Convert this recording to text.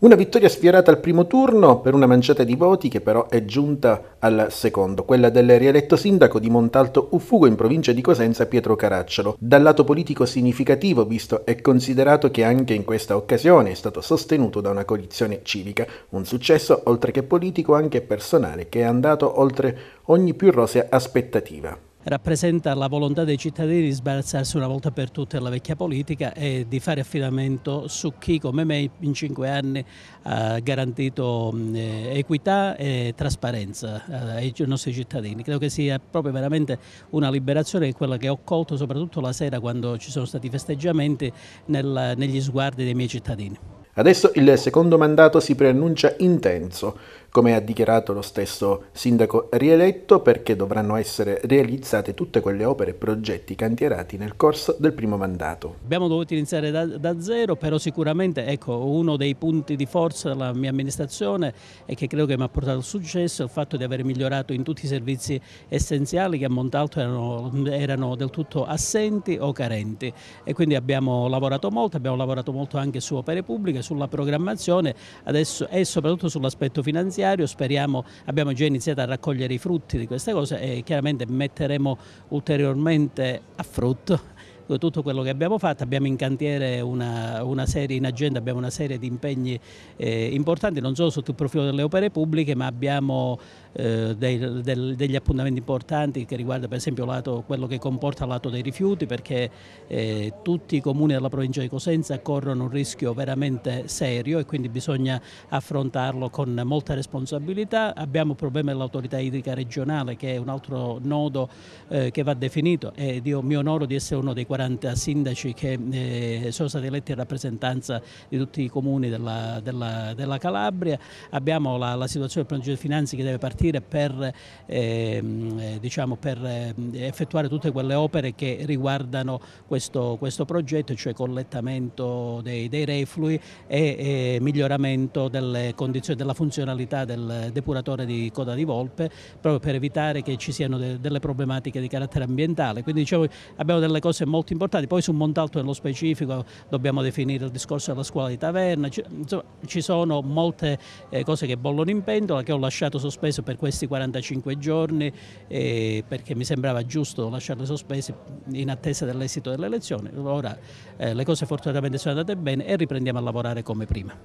Una vittoria sfiorata al primo turno per una manciata di voti che però è giunta al secondo, quella del rieletto sindaco di Montalto Uffugo in provincia di Cosenza Pietro Caracciolo. Dal lato politico significativo, visto e considerato che anche in questa occasione è stato sostenuto da una coalizione civica, un successo oltre che politico anche personale che è andato oltre ogni più rosea aspettativa rappresenta la volontà dei cittadini di sbarazzarsi una volta per tutte della vecchia politica e di fare affidamento su chi come me in cinque anni ha garantito eh, equità e trasparenza eh, ai nostri cittadini. Credo che sia proprio veramente una liberazione quella che ho colto soprattutto la sera quando ci sono stati festeggiamenti nel, negli sguardi dei miei cittadini. Adesso il secondo mandato si preannuncia intenso come ha dichiarato lo stesso sindaco rieletto, perché dovranno essere realizzate tutte quelle opere e progetti cantierati nel corso del primo mandato. Abbiamo dovuto iniziare da, da zero, però sicuramente ecco, uno dei punti di forza della mia amministrazione e che credo che mi ha portato al successo è il fatto di aver migliorato in tutti i servizi essenziali che a Montalto erano, erano del tutto assenti o carenti e quindi abbiamo lavorato molto, abbiamo lavorato molto anche su opere pubbliche, sulla programmazione adesso, e soprattutto sull'aspetto finanziario finanziario, speriamo, abbiamo già iniziato a raccogliere i frutti di queste cose e chiaramente metteremo ulteriormente a frutto tutto quello che abbiamo fatto, abbiamo in cantiere una, una serie, in agenda abbiamo una serie di impegni eh, importanti non solo sotto il profilo delle opere pubbliche ma abbiamo eh, dei, del, degli appuntamenti importanti che riguarda per esempio lato, quello che comporta il lato dei rifiuti perché eh, tutti i comuni della provincia di Cosenza corrono un rischio veramente serio e quindi bisogna affrontarlo con molta responsabilità. Abbiamo il problema dell'autorità idrica regionale che è un altro nodo eh, che va definito e io mi onoro di essere uno dei 40 sindaci che eh, sono stati eletti in rappresentanza di tutti i comuni della, della, della Calabria. Abbiamo la, la situazione del progetto di Finanzi che deve partire partire per, ehm, eh, diciamo, per ehm, effettuare tutte quelle opere che riguardano questo, questo progetto, cioè collettamento dei, dei reflui e, e miglioramento delle condizioni, della funzionalità del depuratore di Coda di Volpe, proprio per evitare che ci siano de, delle problematiche di carattere ambientale. Quindi diciamo, abbiamo delle cose molto importanti. Poi su Montalto nello specifico dobbiamo definire il discorso della scuola di taverna, ci, insomma, ci sono molte eh, cose che bollono in pentola, che ho lasciato sospeso per questi 45 giorni eh, perché mi sembrava giusto lasciarle sospese in attesa dell'esito delle elezioni. Ora eh, le cose fortunatamente sono andate bene e riprendiamo a lavorare come prima.